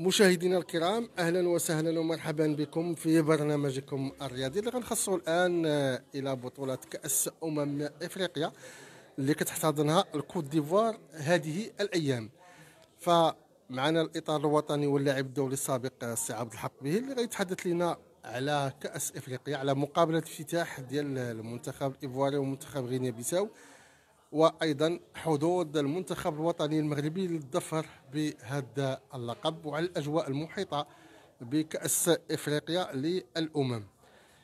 مشاهدينا الكرام اهلا وسهلا ومرحبا بكم في برنامجكم الرياضي اللي غنخصو الان الى بطوله كاس امم افريقيا اللي كتحتضنها الكوت ديفوار هذه الايام فمعنا الاطار الوطني واللاعب الدولي السابق سي عبد الحق به اللي غيتحدث لنا على كاس افريقيا على مقابله افتتاح ديال المنتخب الايفواري ومنتخب غينيا بيساو وأيضا حظوظ المنتخب الوطني المغربي للظفر بهذا اللقب وعلى الأجواء المحيطة بكأس إفريقيا للأمم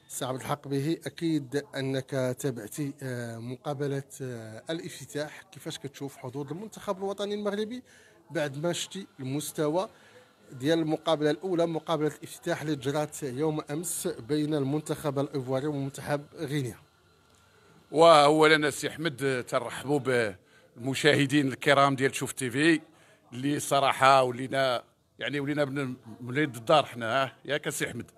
سي عبد الحق به أكيد أنك تابعتي آه، مقابلة آه، الافتتاح كيفاش كتشوف حظوظ المنتخب الوطني المغربي بعد ما شتي المستوى ديال المقابله الاولى مقابله الافتتاح اللي جرات يوم امس بين المنتخب الايفواري ومنتخب غينيا واولا السي احمد ترحبوا بالمشاهدين الكرام ديال شوف تي في اللي صراحه ولينا يعني ولينا من ولاد الدار حنا ياك السي احمد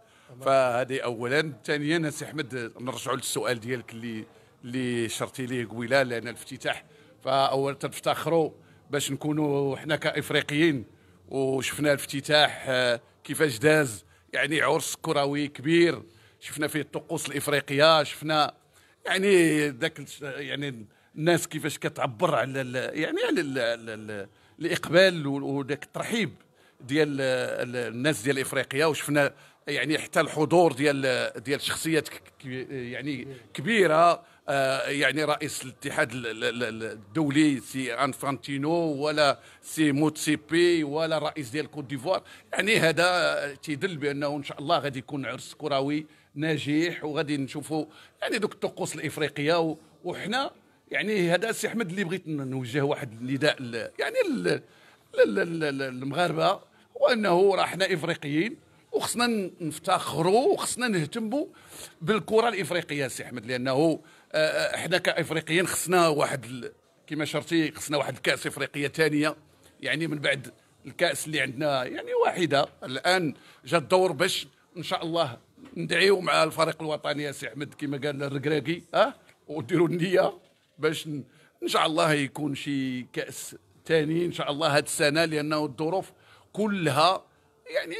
فهذه اولا ثانيا السي احمد نرجعوا للسؤال ديالك اللي اللي شرتي ليه قبيله لان الافتتاح فاولا تنفتخروا باش نكونوا حنا كافريقيين وشفنا الافتتاح كيفاش داز يعني عرس كروي كبير شفنا فيه الطقوس الافريقيه شفنا يعني ذاك يعني الناس كيفاش كتعبر على يعني على الاقبال وذاك الترحيب ديال الناس ديال افريقيا وشفنا يعني حتى الحضور ديال ديال شخصيات يعني كبيره آه، يعني رئيس الاتحاد الدولي سي انفانتينو ولا سي موتسيبي ولا رئيس ديال كوت ديفوار يعني هذا تيدل بانه ان شاء الله غادي يكون عرس كروي ناجح وغادي نشوفوا يعني دوك الطقوس الافريقيه وحنا يعني هذا السي احمد اللي بغيت نوجه واحد النداء يعني للمغاربه هو انه راه حنا افريقيين وخصنا نفتخروا وخصنا نهتموا بالكره الافريقيه سي احمد لانه احنا آه، آه، كافريقيين خصنا واحد كما شرتي خصنا واحد الكاس افريقيه ثانيه يعني من بعد الكاس اللي عندنا يعني واحده الان جا الدور باش ان شاء الله ندعيو مع الفريق الوطني سي احمد كما قال الركراكي اه وديروا النيه باش ن... ان شاء الله يكون شي كاس ثاني ان شاء الله هذه السنه لانه الظروف كلها يعني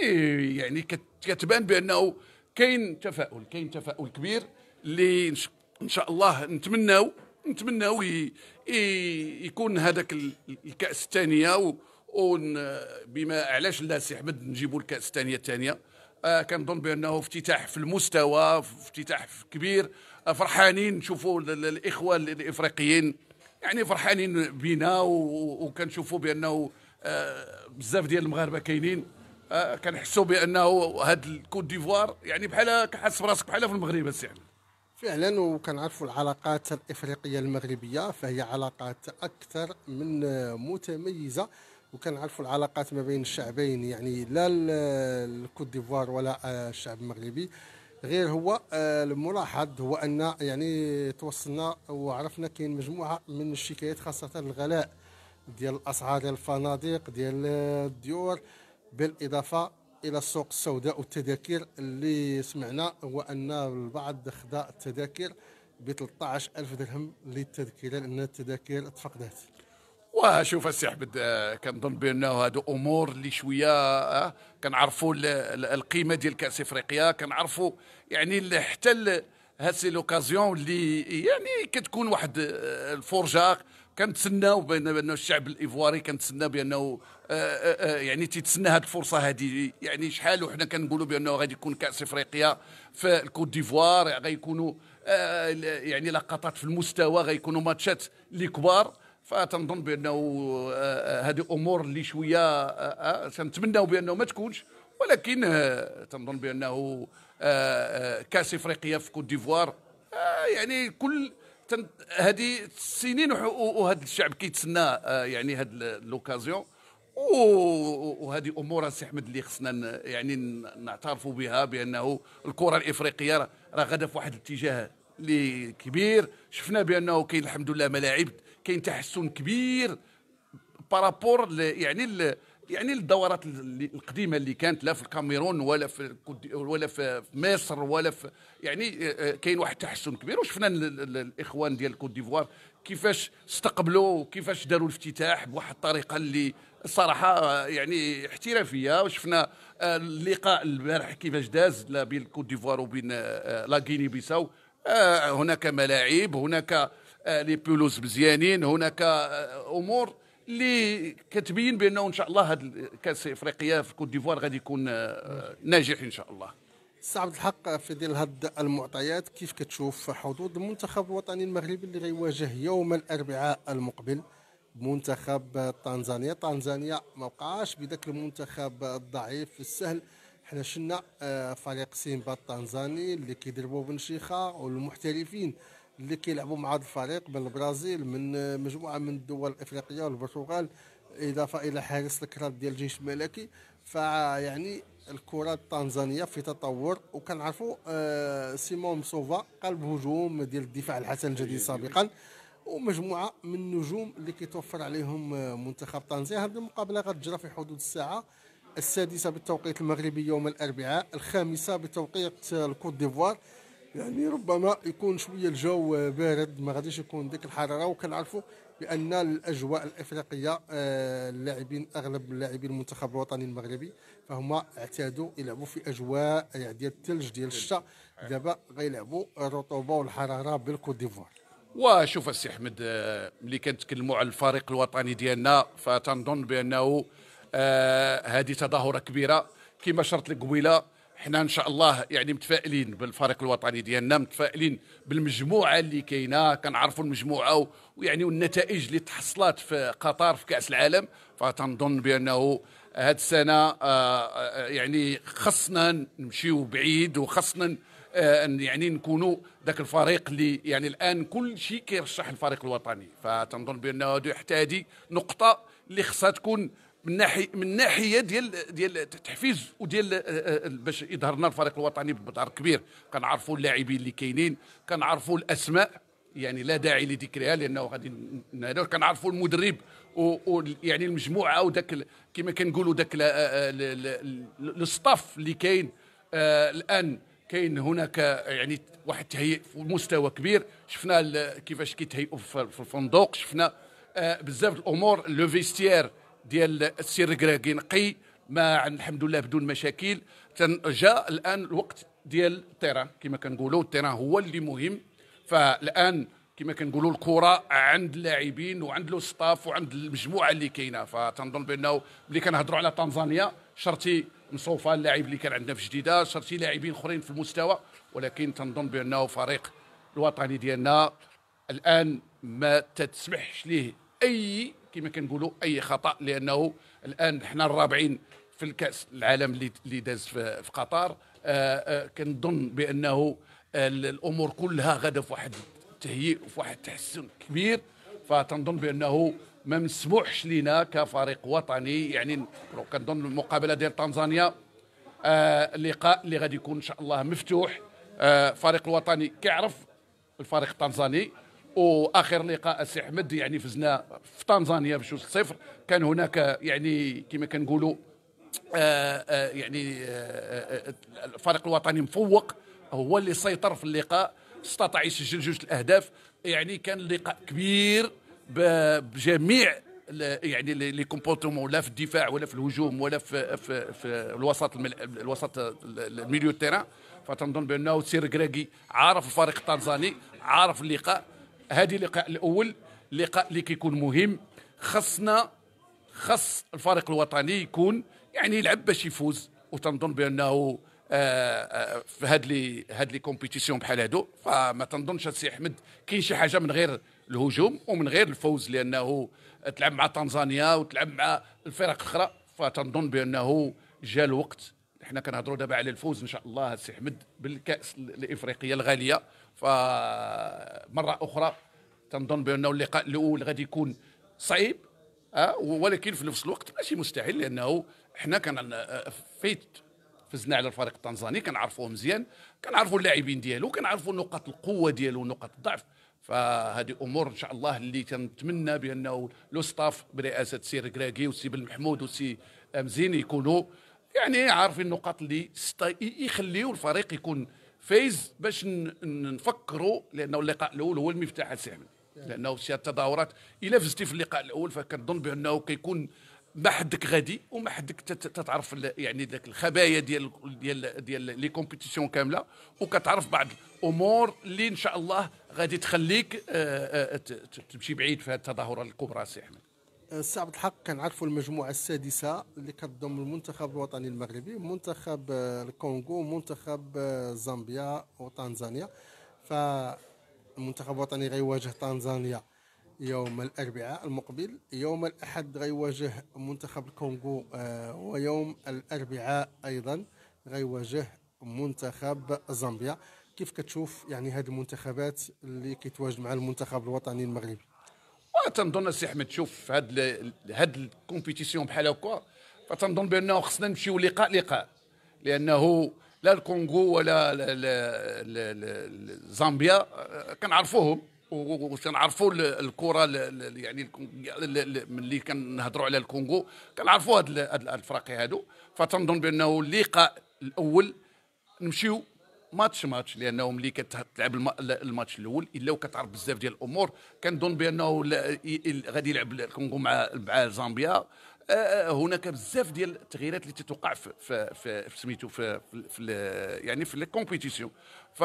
يعني كتبان بانه كاين تفاؤل كاين تفاؤل كبير اللي ان شاء الله نتمناو نتمناو يكون هذاك الكاس الثانيه بما علاش لا سي احمد نجيبوا الكاس الثانيه الثانيه آه، كنظن بانه افتتاح في المستوى افتتاح كبير آه، فرحانين نشوفوا الاخوه الافريقيين يعني فرحانين بينا وكنشوفوا بانه آه، بزاف ديال المغاربه كاينين كنحسوا بانه هاد الكوت ديفوار يعني بحال كحس براسك بحال في المغرب السي فعلا وكنعرفوا العلاقات الافريقيه المغربيه فهي علاقات اكثر من متميزه وكنعرفوا العلاقات ما بين الشعبين يعني لا الكوت ديفوار ولا الشعب المغربي غير هو آه، الملاحظ هو ان يعني توصلنا وعرفنا كاين مجموعه من الشكايات خاصه الغلاء ديال الاسعار ديال الفنادق ديال الديور بالاضافه الى السوق السوداء والتذاكر اللي سمعنا هو ان البعض خدا التذاكر ب 13000 درهم للتذكره لان التذاكر تفقدت وشوف السيح بد آه، كنظن بانه هادو امور اللي شويه آه، كنعرفوا القيمه ديال كاس افريقيا كنعرفوا يعني حتى سي لوكازيون اللي يعني كتكون واحد آه، الفرجه كنتسناو بان الشعب الايفواري كنتسنى بانه يعني تيتسنى هاد الفرصه هذه يعني شحال وحنا كنقولوا بانه غادي يكون كاس افريقيا في الكوت ديفوار غيكونوا يعني لقطات في المستوى غيكونوا ماتشات اللي كبار فتنظن بانه آه، آه، هذه امور اللي شويه تنتمناو آه، بانه ما تكونش ولكن تنظن بانه كاس افريقيا في كوت ديفوار يعني كل هذه سنين وهذا الشعب كيتسنى يعني هذه لوكازيون وهذه امور السي احمد اللي خصنا يعني نعترفوا بها بانه الكره الافريقيه راه غاده في واحد الاتجاه اللي كبير شفنا بانه كاين الحمد لله ملاعب كاين تحسن كبير بارابور يعني يعني الدورات القديمه اللي كانت لا في الكاميرون ولا في ولا في مصر ولا في يعني آه، آه، كاين واحد التحسن كبير وشفنا الاخوان ديال الكوت ديفوار كيفاش استقبلوا وكيفاش داروا الافتتاح بواحد الطريقه اللي صراحة آه، يعني احترافية وشفنا اللقاء البارح كيفاش داز بين الكوت ديفوار وبين لا غيني بيساو آه، هناك ملاعب هناك آه، لي بولوس مزيانين هناك آه، امور اللي كتبين بانه ان شاء الله هذا الكاس افريقيا في كوت ديفوار غادي يكون ناجح ان شاء الله صعب عبد الحق في ظل هاد المعطيات كيف كتشوف حظوظ المنتخب الوطني المغربي اللي غيواجه يوم الاربعاء المقبل منتخب تنزانيا تنزانيا ما بقاش بذاك المنتخب الضعيف السهل حنا شفنا آه، فريق سيمبا التنزاني اللي بن بنشيخه والمحترفين اللي كيلعبوا مع هذا الفريق من البرازيل من آه، مجموعه من الدول الافريقيه والبرتغال اضافه الى حارس الكرات ديال الجيش الملكي فيعني الكره التنزانيه في تطور وكنعرفوا آه، سيمون سوفا قلب هجوم ديال الدفاع الحسن الجديد أيوة، أيوة، أيوة. سابقا ومجموعه من النجوم اللي كيتوفر عليهم منتخب تنزانيا هذه المقابله غتجرى في حدود الساعه السادسة بالتوقيت المغربي يوم الأربعاء الخامسة بتوقيت الكوت ديفوار يعني ربما يكون شويه الجو بارد ما غاديش يكون ديك الحراره وكنعرفوا بان الاجواء الافريقيه آه، اللاعبين اغلب اللاعبين المنتخب الوطني المغربي فهما اعتادوا يلعبوا في اجواء ديال الثلج ديال الشتاء دابا غيلعبوا الرطوبه والحراره بالكوت ديفوار وشوف السي احمد ملي آه، كنتكلموا على الفريق الوطني ديالنا فتنظن بانه آه، هذه تظاهره كبيره كما شرط لك قبيله حنا ان شاء الله يعني متفائلين بالفريق الوطني ديالنا متفائلين بالمجموعه اللي كاينه كنعرفوا المجموعه ويعني والنتائج اللي تحصلت في قطر في كاس العالم فتنظن بانه هاد السنه آه، آه، يعني خصنا نمشيو بعيد وخصنا يعني نكونوا ذاك الفريق اللي يعني الان كل شيء كيرشح الفريق الوطني فتنظن بانه حتى هذه نقطه اللي خصها تكون من ناحيه من ناحيه ديال ديال التحفيز وديال آه، آه، باش يظهر لنا الفريق الوطني بمظهر كبير كنعرفوا اللاعبين اللي كاينين كنعرفوا الاسماء يعني لا داعي لذكرها لانه غادي كنعرفوا المدرب ويعني المجموعه وذاك كما كنقولوا ذاك الستاف آه، اللي كاين الان كاين هناك يعني واحد التهيئ في مستوى كبير شفنا كيفاش كيتهيئوا في الفندق شفنا بزاف الامور لو فيستير ديال السير كراكي نقي ما الحمد لله بدون مشاكل جاء الان الوقت ديال التيران كما كنقولوا التيران هو اللي مهم فالان كما كنقولوا الكره عند اللاعبين وعند لو ستاف وعند المجموعه اللي كاينه فتنظن بانه ملي كنهضروا على تنزانيا شرتي مصوفه اللاعب اللي كان عندنا في جديده شرتي لاعبين اخرين في المستوى ولكن تنظن بانه فريق الوطني ديالنا الان ما تسمحش ليه اي كما كنقولوا اي خطا لانه الان حنا الرابعين في الكاس العالم اللي داز في قطر آه، آه، كنظن بانه الامور كلها غدا في واحد التهيئ وفي واحد التحسن كبير فتنظن بانه ما مسموحش لنا كفريق وطني يعني كنظن المقابله ديال تنزانيا اللقاء آه، اللي غادي يكون ان شاء الله مفتوح الفريق الوطني كيعرف الفريق التنزاني واخر لقاء السي احمد يعني فزنا في تنزانيا بجوج صفر كان هناك يعني كما كنقولوا آه، آه، يعني آه، الفريق الوطني مفوق هو اللي سيطر في اللقاء استطاع يسجل جوج الاهداف يعني كان لقاء كبير بجميع يعني لي كومبورتمون لا في الدفاع ولا في الهجوم ولا في في, في الوسط الوسط الميليو تيران فتنظن بانه سير كراكي عارف الفريق التنزاني عارف اللقاء هذه اللقاء الاول لقاء اللي كيكون مهم خصنا خص الفريق الوطني يكون يعني يلعب باش يفوز وتنظن بانه آه، آه، في هاد لي هاد لي كومبيتيسيون بحال هادو فما تنظنش السي احمد كاين شي حاجه من غير الهجوم ومن غير الفوز لانه تلعب مع تنزانيا وتلعب مع الفرق الاخرى فتنظن بانه جا الوقت حنا كنهضروا دابا على الفوز ان شاء الله السي احمد بالكاس الافريقيه الغاليه فمره اخرى تنظن بانه اللقاء الاول غادي يكون صعيب آه، ولكن في نفس الوقت ماشي مستحيل لانه حنا كان آه، فيت فزنا على الفريق التنزاني كنعرفوه مزيان كنعرفوا اللاعبين ديالو كنعرفوا نقاط القوه ديالو نقاط الضعف فهذه امور ان شاء الله اللي كنتمنى بانه لو ستاف برئاسه سير كراكي وسي بن محمود وسي مزين يكونوا يعني عارفين النقاط اللي يخليوا الفريق يكون فايز باش نفكروا لانه اللقاء الاول هو المفتاح السامي نعم. لانه شي التظاهرات الا فزتي في اللقاء الاول فكنظن بانه كيكون ما حدك غادي وما حدك تتعرف يعني ذاك الخبايا ديال ديال ديال لي كومبيتيسيون كامله وكتعرف بعض الامور اللي ان شاء الله غادي تخليك آه، آه، تمشي بعيد في هذه التظاهره الكبرى سي احمد السي عبد الحق كنعرفوا المجموعه السادسه اللي كتضم المنتخب الوطني المغربي منتخب آه، الكونغو منتخب آه، زامبيا وتنزانيا فالمنتخب الوطني غيواجه تنزانيا يوم الاربعاء المقبل يوم الاحد غيواجه منتخب الكونغو آه، ويوم الاربعاء ايضا غيواجه منتخب زامبيا كيف كتشوف يعني هذه المنتخبات اللي كيتواجد مع المنتخب الوطني المغربي تنظن السي احمد شوف هاد هاد الكومبيتيسيون بحال هكا فتنظن بانه خصنا نمشيو لقاء لقاء لانه لا الكونغو ولا زامبيا آه، كنعرفوهم وكنعرفوا الكره يعني ملي كنهضروا على الكونغو كنعرفوا هاد الفرق هادو فتنظن بانه اللقاء الاول نمشيو ماتش ماتش لانه ملي كتلعب الماتش الاول الا وكتعرف بزاف ديال الامور كنظن بانه غادي يلعب الكونغو مع مع زامبيا آه، آه، هناك بزاف ديال التغييرات اللي تتوقع في في في, سميتو في, في يعني في الكومبيتيسيون ف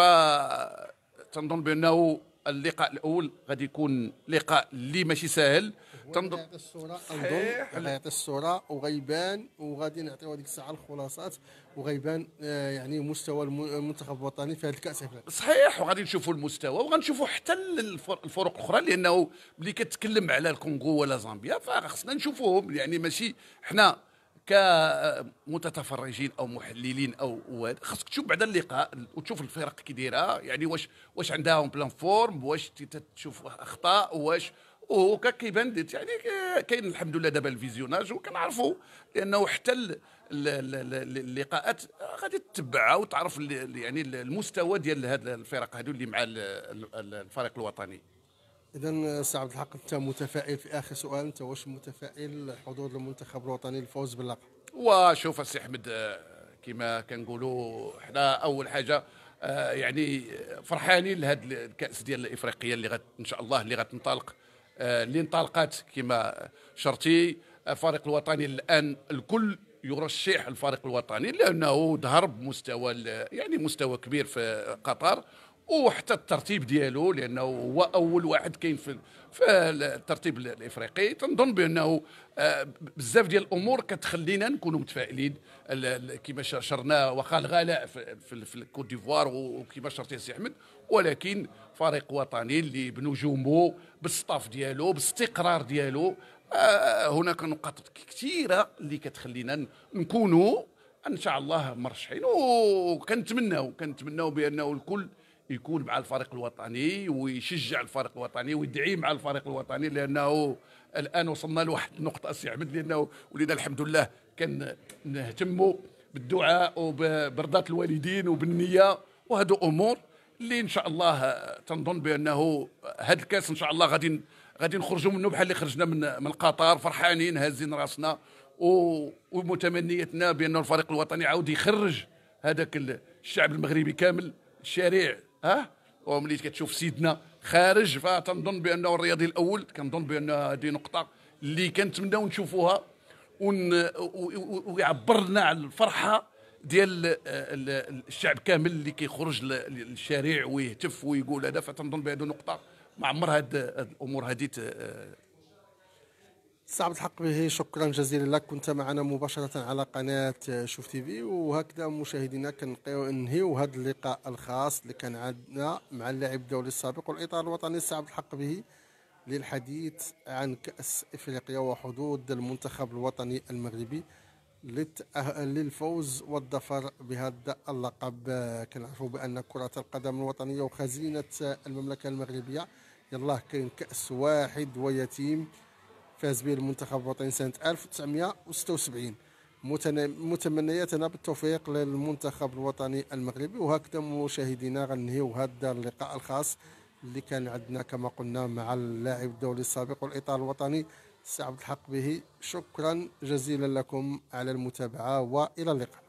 تنظن بانه اللقاء الاول غادي يكون لقاء اللي ماشي ساهل تنظر يعطي الصوره انظن يعطي الصوره وغيبان وغادي نعطيو هذيك الساعه الخلاصات وغيبان آه، يعني مستوى المنتخب الوطني في هذا الكاس صحيح وغادي نشوفوا المستوى وغنشوفوا حتى الفرق الاخرى لانه ملي كتكلم على الكونغو ولا زامبيا فخصنا نشوفوهم يعني ماشي حنا كمتتفرجين آه، او محللين او خاصك تشوف بعد اللقاء وتشوف الفرق كي دايره يعني واش واش عندها بلان فورم واش تشوف اخطاء واش وهكا كيبان يعني كاين الحمد لله دابا الفيزيوناج وكنعرفوا لانه حتى اللقاءات غادي تتبعها وتعرف يعني المستوى ديال هذه الفرق هذو اللي مع الفريق الوطني اذا سي عبد الحق انت متفائل في اخر سؤال انت واش متفائل حضور المنتخب الوطني للفوز باللقب وشوف السي احمد آه، كما كنقولوا حنا اول حاجه آه، يعني آه، فرحانين لهذا الكاس ديال الافريقيه اللي غت ان شاء الله اللي غتنطلق اللي انطلقت كما شرتي الفريق الوطني الان الكل يرشح الفريق الوطني لانه ظهر بمستوى يعني مستوى كبير في قطر وحتى الترتيب ديالو لانه هو اول واحد كاين في في الترتيب الافريقي تنظن بانه آه، بزاف ديال الامور كتخلينا نكونوا متفائلين كما شرنا واخا الغلاء في الكوت ديفوار وكما شرتي سي احمد ولكن فريق وطني اللي بنجومه بالسطاف ديالو بالاستقرار ديالو آه، آه، هناك نقاط كثيره اللي كتخلينا نكونوا ان شاء الله مرشحين وكنتمناو كنتمناو بانه الكل يكون مع الفريق الوطني ويشجع الفريق الوطني ويدعي مع الفريق الوطني لانه الان وصلنا لواحد النقطه سي عمد لانه ولينا الحمد لله كان نهتموا بالدعاء وبرضات الوالدين وبالنيه وهذو امور اللي ان شاء الله تنظن بانه هذا الكاس ان شاء الله غادي غادي نخرجوا منه بحال اللي خرجنا من من قطر فرحانين هازين راسنا ومتمنيتنا بانه الفريق الوطني عاود يخرج هذاك الشعب المغربي كامل الشارع اه وملي كتشوف سيدنا خارج فتنظن بانه الرياضي الاول كنظن بان هذه نقطه اللي كنتمناو نشوفوها ويعبر لنا على الفرحه ديال آه، الشعب كامل اللي كيخرج للشارع ويهتف ويقول هذا فتنظن بهذه نقطه ما عمر هاد الامور هذه صعب الحق به شكرا جزيلا لك كنت معنا مباشرة على قناة شوف تي في وهكذا مشاهدينا كنلقاو ننهيو هذا اللقاء الخاص اللي كان عندنا مع اللاعب الدولي السابق والإطار الوطني صعب الحق به للحديث عن كأس إفريقيا وحدود المنتخب الوطني المغربي للفوز والظفر بهذا اللقب كنعرفوا بأن كرة القدم الوطنية وخزينة المملكة المغربية يلاه كاين كأس واحد ويتيم فاز به المنتخب الوطني سنة 1976 متمنياتنا بالتوفيق للمنتخب الوطني المغربي وهكذا مشاهدينا غنهيو هذا اللقاء الخاص اللي كان عندنا كما قلنا مع اللاعب الدولي السابق والاطار الوطني سعد عبد الحق به شكرا جزيلا لكم على المتابعه والى اللقاء